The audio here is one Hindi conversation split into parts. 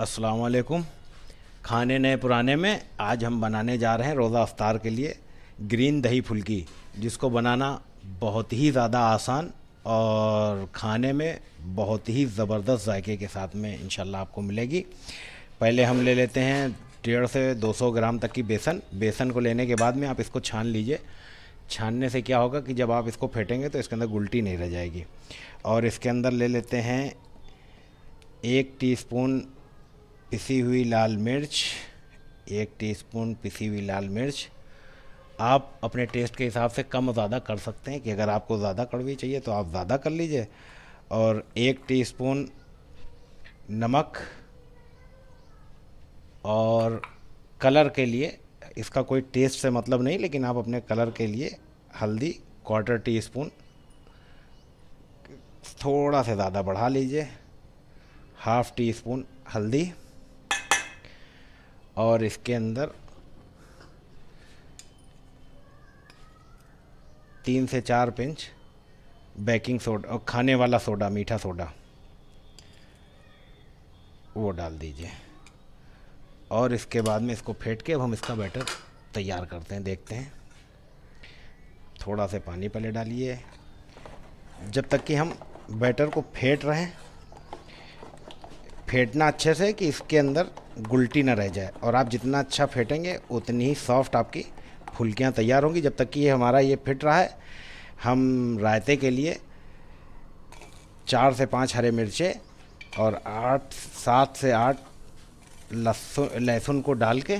वालेकुम खाने नए पुराने में आज हम बनाने जा रहे हैं रोज़ा अफ्तार के लिए ग्रीन दही फुल्की जिसको बनाना बहुत ही ज़्यादा आसान और खाने में बहुत ही ज़बरदस्त जायके के साथ में इन आपको मिलेगी पहले हम ले लेते हैं डेढ़ से 200 ग्राम तक की बेसन बेसन को लेने के बाद में आप इसको छान लीजिए छानने से क्या होगा कि जब आप इसको फेंटेंगे तो इसके अंदर गुलटी नहीं रह जाएगी और इसके अंदर ले लेते हैं एक टीस्पून पिसी हुई लाल मिर्च एक टीस्पून पिसी हुई लाल मिर्च आप अपने टेस्ट के हिसाब से कम ज़्यादा कर सकते हैं कि अगर आपको ज़्यादा कड़वी चाहिए तो आप ज़्यादा कर लीजिए और एक टीस्पून नमक और कलर के लिए इसका कोई टेस्ट से मतलब नहीं लेकिन आप अपने कलर के लिए हल्दी क्वार्टर टी स्पून थोड़ा सा ज़्यादा बढ़ा लीजिए हाफ टी स्पून हल्दी और इसके अंदर तीन से चार पिंच बेकिंग सोडा और खाने वाला सोडा मीठा सोडा वो डाल दीजिए और इसके बाद में इसको फेंट के अब हम इसका बैटर तैयार करते हैं देखते हैं थोड़ा से पानी पहले डालिए जब तक कि हम बैटर को फेंट रहे हैं फेंटना अच्छे से कि इसके अंदर गुलटी ना रह जाए और आप जितना अच्छा फेंटेंगे उतनी ही सॉफ्ट आपकी फुलकियाँ तैयार होंगी जब तक कि ये हमारा ये फिट रहा है हम रायते के लिए चार से पाँच हरे मिर्चें और आठ सात से आठ लहसुन लहसुन को डाल के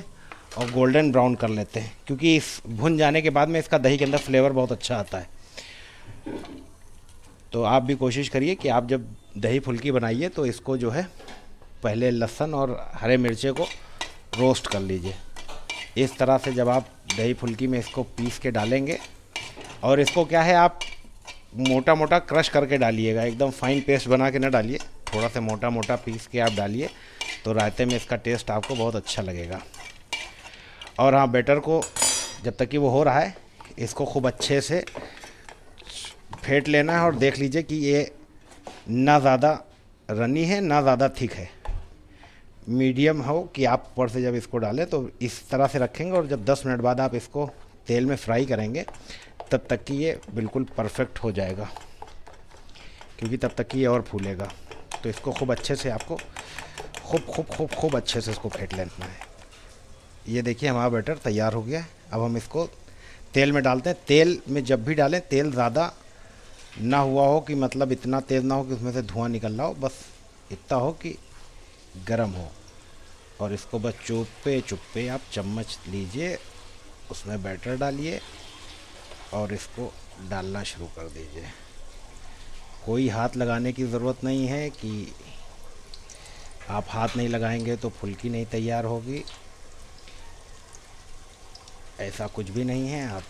और गोल्डन ब्राउन कर लेते हैं क्योंकि इस भुन जाने के बाद में इसका दही के अंदर फ्लेवर बहुत अच्छा आता है तो आप भी कोशिश करिए कि आप जब दही फुल्की बनाइए तो इसको जो है पहले लहसुन और हरे मिर्चे को रोस्ट कर लीजिए इस तरह से जब आप दही फुल्की में इसको पीस के डालेंगे और इसको क्या है आप मोटा मोटा क्रश करके डालिएगा एकदम फाइन पेस्ट बना के ना डालिए थोड़ा सा मोटा मोटा पीस के आप डालिए तो रायते में इसका टेस्ट आपको बहुत अच्छा लगेगा और हाँ बेटर को जब तक कि वो हो रहा है इसको खूब अच्छे से फेंट लेना है और देख लीजिए कि ये ना ज़्यादा रनी है ना ज़्यादा थिक है मीडियम हो कि आप ऊपर से जब इसको डालें तो इस तरह से रखेंगे और जब 10 मिनट बाद आप इसको तेल में फ्राई करेंगे तब तक कि ये बिल्कुल परफेक्ट हो जाएगा क्योंकि तब तक कि ये और फूलेगा तो इसको खूब अच्छे से आपको खूब खूब खूब खूब अच्छे से इसको फेंट लेना है ये देखिए हमारा बैटर तैयार हो गया है अब हम इसको तेल में डालते हैं तेल में जब भी डालें तेल ज़्यादा ना हुआ हो कि मतलब इतना तेज़ ना हो कि उसमें से धुआं निकल रहा हो बस इतना हो कि गर्म हो और इसको बस चुप्पे चुप्पे आप चम्मच लीजिए उसमें बैटर डालिए और इसको डालना शुरू कर दीजिए कोई हाथ लगाने की ज़रूरत नहीं है कि आप हाथ नहीं लगाएंगे तो फुल्की नहीं तैयार होगी ऐसा कुछ भी नहीं है आप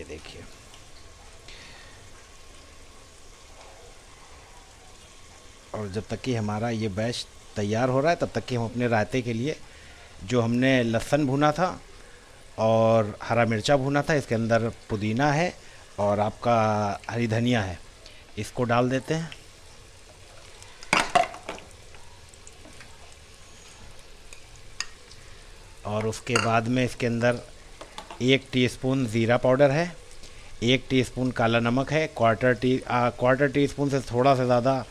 ये देखिए और जब तक कि हमारा ये बैच तैयार हो रहा है तब तक कि हम अपने रायते के लिए जो हमने लहसन भुना था और हरा मिर्चा भुना था इसके अंदर पुदीना है और आपका हरी धनिया है इसको डाल देते हैं और उसके बाद में इसके अंदर एक टीस्पून ज़ीरा पाउडर है एक टीस्पून काला नमक है quarter tea quarter teaspoon से थोड़ा सा ज़्यादा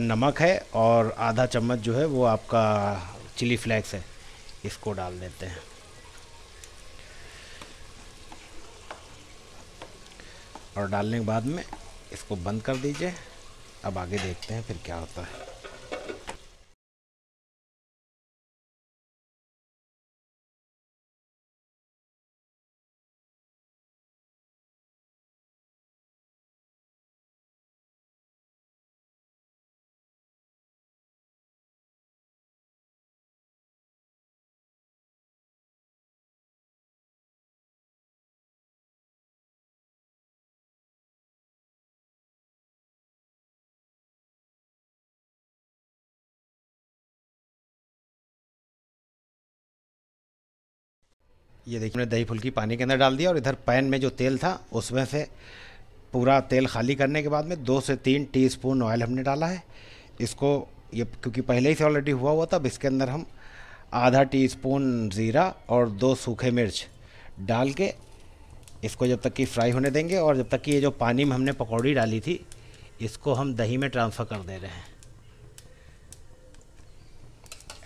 नमक है और आधा चम्मच जो है वो आपका चिली फ्लेक्स है इसको डाल देते हैं और डालने के बाद में इसको बंद कर दीजिए अब आगे देखते हैं फिर क्या होता है ये देखिए हमने दही फुल्की पानी के अंदर डाल दिया और इधर पैन में जो तेल था उसमें से पूरा तेल खाली करने के बाद में दो से तीन टीस्पून ऑयल हमने डाला है इसको ये क्योंकि पहले ही से ऑलरेडी हुआ हुआ था अब इसके अंदर हम आधा टीस्पून ज़ीरा और दो सूखे मिर्च डाल के इसको जब तक कि फ्राई होने देंगे और जब तक कि ये जो पानी में हमने पकौड़ी डाली थी इसको हम दही में ट्रांसफ़र कर दे रहे हैं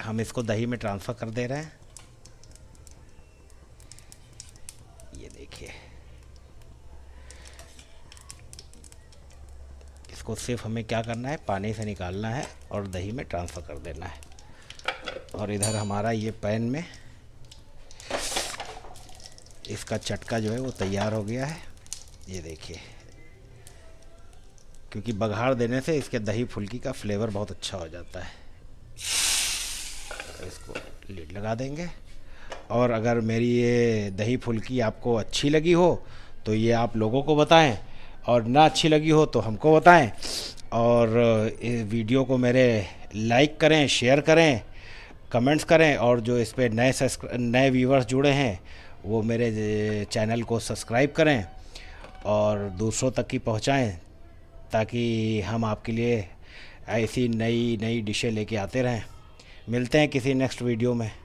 हम इसको दही में ट्रांसफ़र कर दे रहे हैं देखिए इसको सिर्फ हमें क्या करना है पानी से निकालना है और दही में ट्रांसफ़र कर देना है और इधर हमारा ये पैन में इसका चटका जो है वो तैयार हो गया है ये देखिए क्योंकि बघाड़ देने से इसके दही फुल्की का फ्लेवर बहुत अच्छा हो जाता है इसको लीड लगा देंगे और अगर मेरी ये दही फुल्की आपको अच्छी लगी हो तो ये आप लोगों को बताएं और ना अच्छी लगी हो तो हमको बताएं और वीडियो को मेरे लाइक करें शेयर करें कमेंट्स करें और जो इस पर नए नए व्यूवर्स जुड़े हैं वो मेरे चैनल को सब्सक्राइब करें और दूसरों तक की पहुँचाएँ ताकि हम आपके लिए ऐसी नई नई डिशें लेके आते रहें मिलते हैं किसी नेक्स्ट वीडियो में